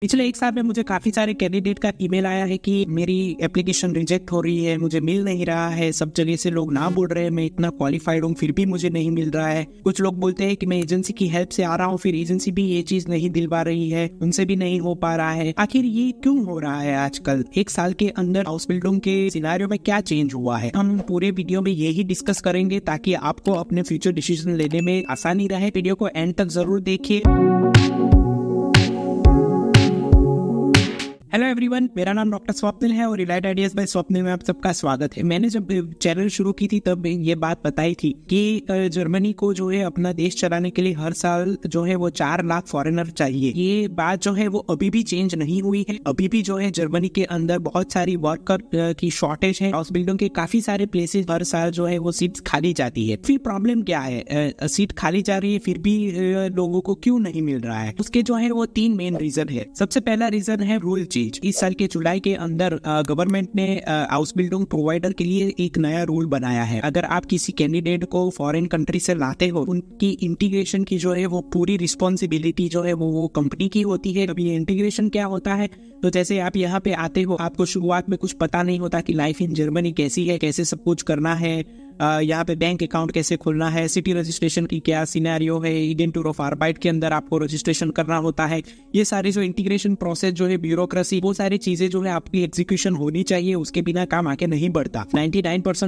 पिछले एक साल में मुझे काफी सारे कैंडिडेट का ईमेल आया है कि मेरी एप्लीकेशन रिजेक्ट हो रही है मुझे मिल नहीं रहा है सब जगह से लोग ना बोल रहे हैं मैं इतना क्वालिफाइड हूँ फिर भी मुझे नहीं मिल रहा है कुछ लोग बोलते हैं कि मैं एजेंसी की हेल्प से आ रहा हूँ फिर एजेंसी भी ये चीज नहीं दिलवा रही है उनसे भी नहीं हो पा रहा है आखिर ये क्यों हो रहा है आजकल एक साल के अंदर हाउस बिल्डिंग के सिनारियों में क्या चेंज हुआ है हम पूरे वीडियो में यही डिस्कस करेंगे ताकि आपको अपने फ्यूचर डिसीजन लेने में आसानी रहे वीडियो को एंड तक जरूर देखिए हेलो एवरीवन मेरा नाम डॉक्टर स्वप्निल है और इलाइट आइडियाज बाय स्वप्निल में आप सबका स्वागत है मैंने जब चैनल शुरू की थी तब ये बात बताई थी कि जर्मनी को जो है अपना देश चलाने के लिए हर साल जो है वो चार लाख फॉरेनर चाहिए ये बात जो है वो अभी भी चेंज नहीं हुई है अभी भी जो है जर्मनी के अंदर बहुत सारी वर्कर की शॉर्टेज है हॉस्पिटलों के काफी सारे प्लेसेस हर साल जो है वो सीट खाली जाती है फिर प्रॉब्लम क्या है सीट खाली जा रही है फिर भी लोगों को क्यों नहीं मिल रहा है उसके जो है वो तीन मेन रीजन है सबसे पहला रीजन है रूल चेंज चीज इस साल के जुलाई के अंदर गवर्नमेंट ने हाउस बिल्डिंग प्रोवाइडर के लिए एक नया रूल बनाया है अगर आप किसी कैंडिडेट को फॉरेन कंट्री से लाते हो उनकी इंटीग्रेशन की जो है वो पूरी रिस्पॉन्सिबिलिटी जो है वो वो कंपनी की होती है अभी इंटीग्रेशन क्या होता है तो जैसे आप यहाँ पे आते हो आपको शुरुआत में कुछ पता नहीं होता कि लाइफ इन जर्मनी कैसी है कैसे सब कुछ करना है यहाँ पे बैंक अकाउंट कैसे खोलना है सिटी रजिस्ट्रेशन की क्या सीनारियो है इंडियन टूर ऑफ आरबाइट के अंदर आपको रजिस्ट्रेशन करना होता है ये सारी जो इंटीग्रेशन प्रोसेस जो है ब्यूरोक्रेसी वो सारी चीजें जो है आपकी एग्जीक्यूशन होनी चाहिए उसके बिना काम आके नहीं बढ़ता नाइन्टी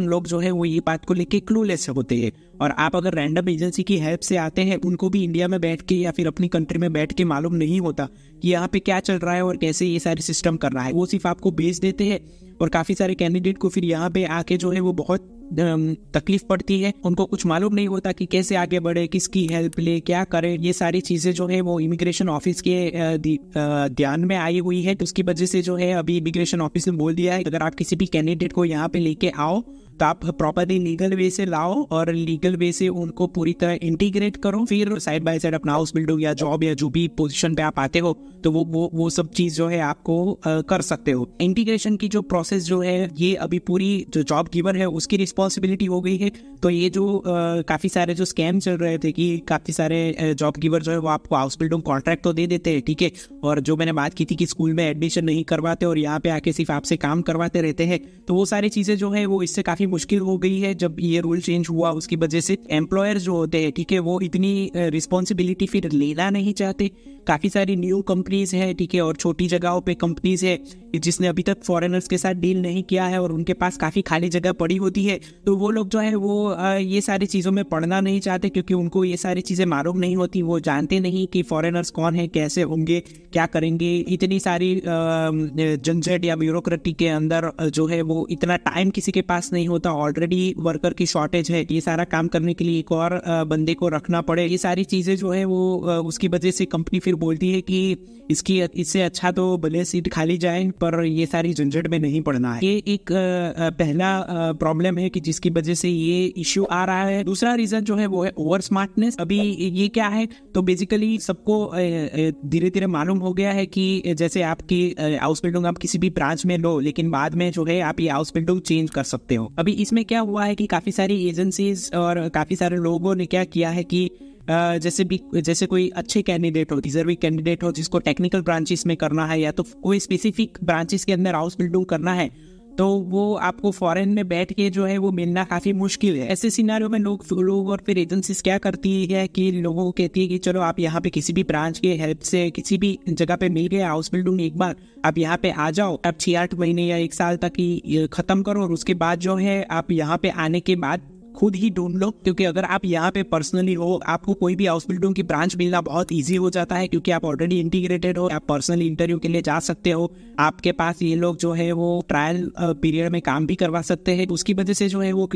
लोग जो है वो ये बात को लेकर क्लूलेस होते हैं और आप अगर रैंडम एजेंसी की हेल्प से आते हैं उनको भी इंडिया में बैठ के या फिर अपनी कंट्री में बैठ के मालूम नहीं होता कि यहाँ पे क्या चल रहा है और कैसे ये सारे सिस्टम कर रहा है वो सिर्फ आपको भेज देते हैं और काफ़ी सारे कैंडिडेट को फिर यहाँ पे आके जो है वो बहुत तकलीफ पड़ती है उनको कुछ मालूम नहीं होता कि कैसे आगे बढ़े किसकी हेल्प ले क्या करे ये सारी चीजें जो है वो इमिग्रेशन ऑफिस के ध्यान में आई हुई है तो उसकी वजह से जो है अभी इमिग्रेशन ऑफिस ने बोल दिया है अगर आप किसी भी कैंडिडेट को यहाँ पे लेके आओ तो आप प्रॉपरली लीगल वे से लाओ और लीगल वे से उनको पूरी तरह इंटीग्रेट करो फिर साइड बाय साइड अपना हाउस बिल्डिंग या जॉब या जो भी पोजिशन पे आप आते हो तो वो वो वो सब चीज जो है आपको आ, कर सकते हो इंटीग्रेशन की जो प्रोसेस जो है ये अभी पूरी जो जॉब गिवर है उसकी रिस्पॉन्सिबिलिटी हो गई है तो ये जो आ, काफी सारे जो स्कैम चल रहे थे कि काफी सारे जॉब गिवर जो है वो आपको हाउस बिल्डिंग कॉन्ट्रैक्ट तो दे देते हैं ठीक है और जो मैंने बात की थी कि स्कूल में एडमिशन नहीं करवाते और यहाँ पे आके सिर्फ आपसे काम करवाते रहते हैं तो वो सारी चीजें जो है वो इससे काफी मुश्किल हो गई है जब ये रूल चेंज हुआ उसकी वजह से एम्प्लॉयर्स जो होते हैं ठीक है वो इतनी रिस्पॉन्सिबिलिटी फिर लेना नहीं चाहते काफ़ी सारी न्यू कंपनीज हैं ठीक है और छोटी जगहों पे कंपनीज है जिसने अभी तक फॉरेनर्स के साथ डील नहीं किया है और उनके पास काफ़ी खाली जगह पड़ी होती है तो वो लोग जो है वो ये सारी चीज़ों में पढ़ना नहीं चाहते क्योंकि उनको ये सारी चीज़ें मालूम नहीं होती वो जानते नहीं कि फॉरेनर्स कौन है कैसे होंगे क्या करेंगे इतनी सारी झंझट या ब्यूरोक्रेटी के अंदर जो है वो इतना टाइम किसी के पास नहीं होता ऑलरेडी वर्कर की शॉर्टेज है ये सारा काम करने के लिए एक और बंदे को रखना पड़े ये सारी चीज़ें जो है वो उसकी वजह से कंपनी फिर बोलती है कि इसकी इससे अच्छा तो भले सीट खाली जाए पर ये सारी झंझट में नहीं पड़ना है ये एक पहला प्रॉब्लम है कि जिसकी वजह से ये इश्यू आ रहा है दूसरा रीजन जो है वो है ओवर स्मार्टनेस अभी ये क्या है तो बेसिकली सबको धीरे धीरे मालूम हो गया है कि जैसे आपकी हाउस बिल्डिंग आप किसी भी ब्रांच में लो लेकिन बाद में जो है आप ये हाउस बिल्डिंग चेंज कर सकते हो अभी इसमें क्या हुआ है कि काफी सारी एजेंसीज और काफी सारे लोगों ने क्या किया है कि जैसे भी जैसे कोई अच्छे कैंडिडेट हो डिजर्विंग कैंडिडेट हो जिसको टेक्निकल ब्रांचेस में करना है या तो कोई स्पेसिफिक ब्रांचेस के अंदर हाउस बिल्डिंग करना है तो वो आपको फॉरेन में बैठ के जो है वो मिलना काफ़ी मुश्किल है ऐसे सिनारियों में लोग लोग और फिर एजेंसीज क्या करती है कि लोगों को कहती है कि चलो आप यहाँ पे किसी भी ब्रांच के हेल्प से किसी भी जगह पे मिल गए हाउस बिल्डिंग एक बार आप यहाँ पे आ जाओ आप छः आठ महीने या एक साल तक ही ख़त्म करो और उसके बाद जो है आप यहाँ पे आने के बाद खुद ही ढूंढ लो क्योंकि अगर आप यहाँ पे पर्सनली हो आपको कोई भी हाउस बिल्डिंग की ब्रांच मिलना बहुत ईजी हो जाता है क्योंकि आप ऑलरेडी इंटीग्रेटेड हो आप पर्सनली इंटरव्यू के लिए जा सकते हो आपके पास ये लोग जो है वो ट्रायल पीरियड में काम भी करवा सकते हैं उसकी वजह से जो है वो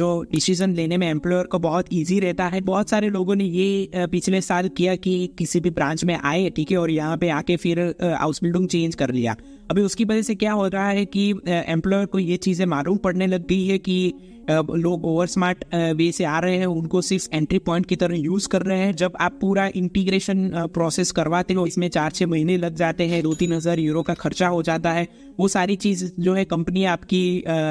जो डिसीजन लेने में एम्प्लॉयर को बहुत ईजी रहता है बहुत सारे लोगों ने ये पिछले साल किया कि किसी भी ब्रांच में आए ठीक है और यहाँ पे आके फिर हाउस बिल्डिंग चेंज कर लिया अभी उसकी वजह से क्या हो रहा है कि एम्प्लॉयर को ये चीज़ें मालूम पड़ने लग गई है कि लोग ओवर स्मार्ट वे से आ रहे हैं उनको सिर्फ एंट्री पॉइंट की तरह यूज कर रहे हैं जब आप पूरा इंटीग्रेशन प्रोसेस करवाते हो इसमें चार छः महीने लग जाते हैं दो तीन हज़ार यूरो का खर्चा हो जाता है वो सारी चीज़ जो है कंपनी आपकी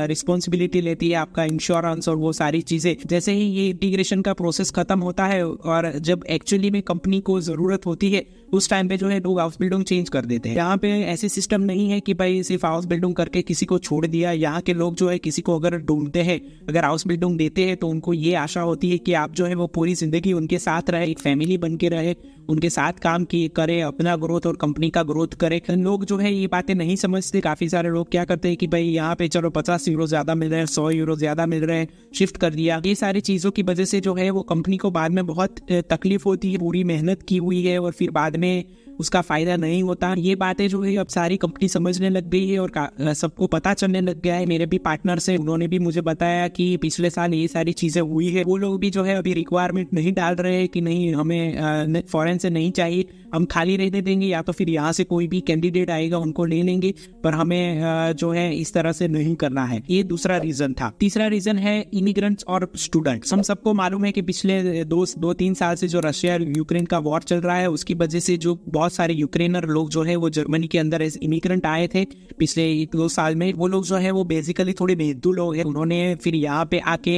रिस्पॉन्सिबिलिटी लेती है आपका इंश्योरेंस और वो सारी चीज़ें जैसे ही ये इंटीग्रेशन का प्रोसेस खत्म होता है और जब एक्चुअली में कंपनी को ज़रूरत होती है उस टाइम पे जो है लोग हाउस बिल्डिंग चेंज कर देते हैं यहाँ पे ऐसे सिस्टम नहीं है कि भाई सिर्फ हाउस बिल्डिंग करके किसी को छोड़ दिया यहाँ के लोग जो है किसी को अगर ढूंढते हैं अगर हाउस बिल्डिंग देते हैं तो उनको ये आशा होती है कि आप जो है वो पूरी ज़िंदगी उनके साथ रहे एक फैमिली बन के रहे उनके साथ काम किए करें अपना ग्रोथ और कंपनी का ग्रोथ करें तो लोग जो है ये बातें नहीं समझते काफ़ी सारे लोग क्या करते हैं कि भाई यहाँ पे चलो पचास यूरो ज़्यादा मिल रहे हैं सौ यूरो ज़्यादा मिल रहे हैं शिफ्ट कर दिया ये सारी चीज़ों की वजह से जो है वो कंपनी को बाद में बहुत तकलीफ होती है पूरी मेहनत की हुई है और फिर बाद में उसका फ़ायदा नहीं होता ये बातें जो है अब सारी कंपनी समझने लग गई है और सबको पता चलने लग गया है मेरे भी पार्टनर से उन्होंने भी मुझे बताया कि पिछले साल ये सारी चीज़ें हुई है वो लोग भी जो है अभी रिक्वायरमेंट नहीं डाल रहे हैं कि नहीं हमें फॉरेन से नहीं चाहिए हम खाली रहने देंगे या तो फिर यहाँ से कोई भी कैंडिडेट आएगा उनको ले लेंगे पर हमें जो है इस तरह से नहीं करना है ये दूसरा रीज़न था तीसरा रीज़न है इमिग्रेंट्स और स्टूडेंट हम सबको मालूम है कि पिछले दो दो तीन साल से जो रशिया यूक्रेन का वॉर चल रहा है उसकी वजह से जो बहुत बहुत सारे यूक्रेनर लोग जो है वो जर्मनी के अंदर इमिग्रेंट आए थे पिछले एक दो साल में वो लोग जो है वो बेसिकली थोड़े बेहदू लोग हैं उन्होंने फिर यहाँ पे आके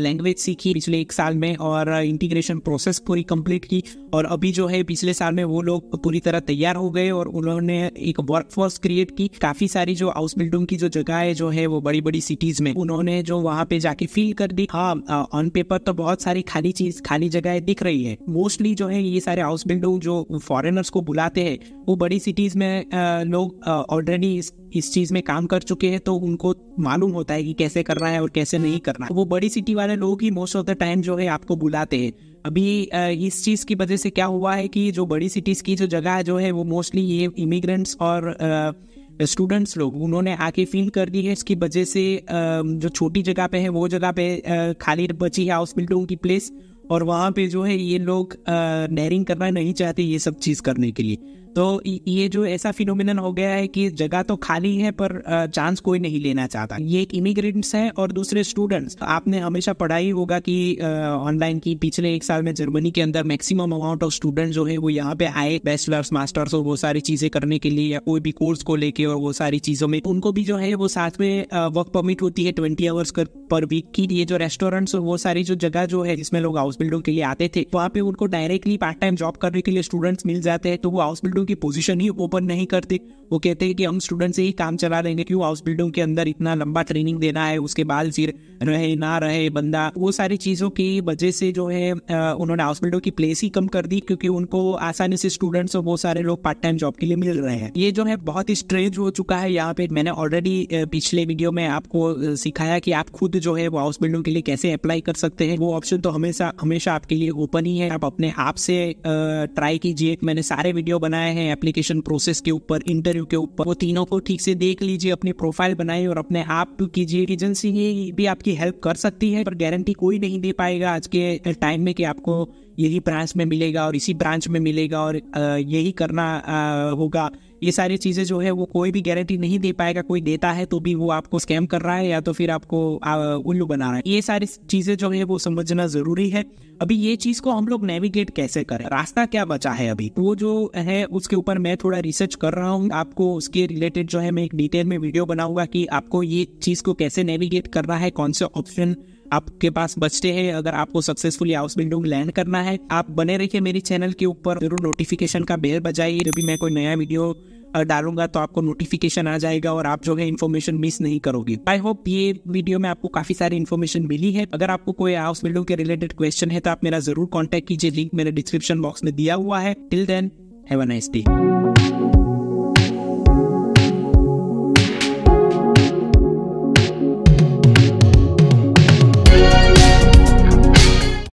लैंग्वेज सीखी पिछले एक साल में और इंटीग्रेशन प्रोसेस पूरी कंप्लीट की और अभी जो है पिछले साल में वो लोग पूरी तरह तैयार हो गए और उन्होंने एक वर्क फोर्स क्रिएट की काफी सारी जो हाउस बिल्डिंग की जो जगह है जो है वो बड़ी बड़ी सिटीज में उन्होंने जो वहाँ पे जाके फील कर दी हाँ ऑन पेपर तो बहुत सारी खाली चीज खाली जगह दिख रही है मोस्टली जो है ये सारे हाउस बिल्डिंग जो फॉरेनर्स को बुलाते हैं वो बड़ी सिटीज में लोग ऑलरेडी इस, इस चीज में काम कर चुके हैं तो उनको मालूम होता है कि कैसे करना है और कैसे नहीं करना है वो बड़ी सिटी वाले लोग ही मोस्ट ऑफ द टाइम जो है आपको बुलाते हैं अभी इस चीज़ की वजह से क्या हुआ है कि जो बड़ी सिटीज़ की जो जगह जो है वो मोस्टली ये इमिग्रेंट्स और स्टूडेंट्स लोग उन्होंने आके फील कर दी है इसकी वजह से जो छोटी जगह पे है वो जगह पे खाली बची है हाउस बिल्डिंग की प्लेस और वहाँ पे जो है ये लोग नहरिंग करना नहीं चाहते ये सब चीज़ करने के लिए तो ये जो ऐसा फिनोमिन हो गया है कि जगह तो खाली है पर चांस कोई नहीं लेना चाहता ये एक इमिग्रेंट्स है और दूसरे स्टूडेंट्स आपने हमेशा पढ़ा ही होगा कि ऑनलाइन की पिछले एक साल में जर्मनी के अंदर मैक्सिमम अमाउंट ऑफ स्टूडेंट जो है वो यहाँ पे आए बैचलर्स मास्टर्स और वो सारी चीजें करने के लिए या कोई भी कोर्स को लेके और वो सारी चीजों में उनको भी जो है वो साथ में वर्क परमिट होती है ट्वेंटी आवर्स पर वीक की ये जो रेस्टोरेंट्स और वो सारी जो जगह जो है जिसमें लोग हाउस बिल्डिंग के लिए आते थे वहाँ पे उनको डायरेक्टली पार्ट टाइम जॉब करने के लिए स्टूडेंट्स मिल जाते हैं तो वो हाउस बिल्डिंग उनकी पोजीशन ही ओपन नहीं करती वो कहते हैं कि हम स्टूडेंट से ही काम चला देंगे क्यों हाउस बिल्डिंग के अंदर इतना लंबा ट्रेनिंग देना है उसके बाद फिर रहे ना रहे बंदा वो सारी चीज़ों की वजह से जो है उन्होंने हाउस बिल्डिंग की प्लेस ही कम कर दी क्योंकि उनको आसानी से स्टूडेंट्स और बहुत सारे लोग पार्ट टाइम जॉब के लिए मिल रहे हैं ये जो है बहुत ही स्ट्रेंज हो चुका है यहाँ पे मैंने ऑलरेडी पिछले वीडियो में आपको सिखाया कि आप खुद जो है वो हाउस बिल्डिंग के लिए कैसे अप्लाई कर सकते हैं वो ऑप्शन तो हमेशा हमेशा आपके लिए ओपन ही है आप अपने आप से ट्राई कीजिए मैंने सारे वीडियो बनाए हैं एप्लीकेशन प्रोसेस के ऊपर इंटर इंटरव्यू के ऊपर वो तीनों को ठीक से देख लीजिए अपनी प्रोफाइल बनाए और अपने आप कीजिए एजेंसी भी आपकी हेल्प कर सकती है पर गारंटी कोई नहीं दे पाएगा आज के टाइम में कि आपको यही ब्रांच में मिलेगा और इसी ब्रांच में मिलेगा और यही करना होगा ये सारी चीज़ें जो है वो कोई भी गारंटी नहीं दे पाएगा कोई देता है तो भी वो आपको स्कैम कर रहा है या तो फिर आपको उल्लू बना रहा है ये सारी चीज़ें जो है वो समझना ज़रूरी है अभी ये चीज़ को हम लोग नेविगेट कैसे करें रास्ता क्या बचा है अभी वो जो है उसके ऊपर मैं थोड़ा रिसर्च कर रहा हूँ आपको उसके रिलेटेड जो है मैं एक डिटेल में वीडियो बनाऊंगा कि आपको ये चीज़ को कैसे नेविगेट करना है कौन से ऑप्शन आपके पास बचते हैं अगर आपको सक्सेसफुली हाउस बिल्डिंग लैंड करना है आप बने रहिए मेरी चैनल के ऊपर जरूर नोटिफिकेशन का बेल बजाइए जब भी मैं कोई नया वीडियो डालूंगा तो आपको नोटिफिकेशन आ जाएगा और आप जो है इन्फॉर्मेशन मिस नहीं करोगे आई होप ये वीडियो में आपको काफी सारी इन्फॉर्मेशन मिली है अगर आपको कोई हाउस बिल्डिंग के रिलेटेड क्वेश्चन है तो आप मेरा जरूर कॉन्टेक्ट कीजिए लिंक मेरे डिस्क्रिप्शन बॉक्स में दिया हुआ है till then have a nice day